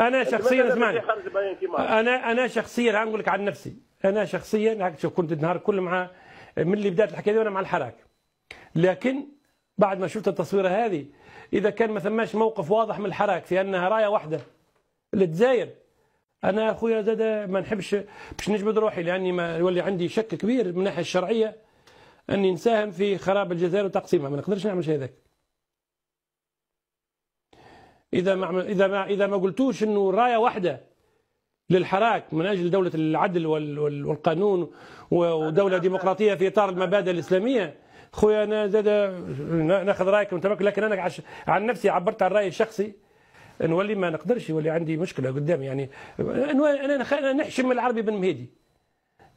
انا شخصيا اسمعني انا انا شخصيا نقول لك عن نفسي انا شخصيا شوف كنت النهار كله مع من اللي بدات الحكايه وانا مع الحراك لكن بعد ما شفت التصويره هذه اذا كان ما ثماش موقف واضح من الحراك في انها رايه واحده الجزائر انا اخويا زاد ما نحبش باش نجبد روحي لاني ما يولي عندي شك كبير من الناحيه الشرعيه اني نساهم في خراب الجزائر وتقسيمها ما نقدرش نعمل شيء هذاك اذا ما اذا ما اذا ما قلتوش انه رايه واحده للحراك من اجل دوله العدل والقانون ودوله ديمقراطيه في اطار المبادئ الاسلاميه خويا انا زاد ناخذ رايك لكن انا عش... عن نفسي عبرت عن رايي الشخصي نولي ما نقدرش يولي عندي مشكله قدامي يعني انا نحشم العربي بن مهيدي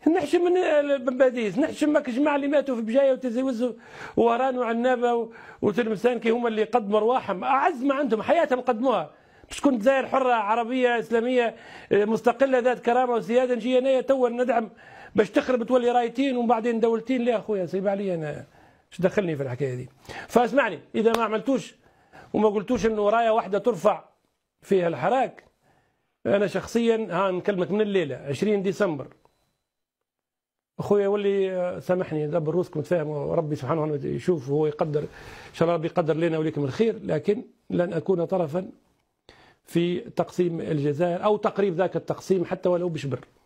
نحشم بن باديس نحشم ماك جماعه اللي ماتوا في بجايه وتزوز وران وعنابه وتلمسان كي هما اللي قدموا ارواحهم اعز ما عندهم حياتهم قدموها باش كنت زاير حره عربيه اسلاميه مستقله ذات كرامه وسياده نجي انايا توا ندعم باش تخرب تولي رايتين وبعدين دولتين لا اخويا صيب علي انا ايش دخلني في الحكايه دي فاسمعني اذا ما عملتوش وما قلتوش انه رايه واحده ترفع فيها الحراك انا شخصيا ها نكلمك من الليله 20 ديسمبر اخويا يولي آه، سامحني دبر روسكم متفاهم وربي سبحانه وتعالى يشوف وهو يقدر ان شاء الله ربي يقدر لنا وليكم الخير لكن لن اكون طرفا في تقسيم الجزائر او تقريب ذاك التقسيم حتى ولو بشبر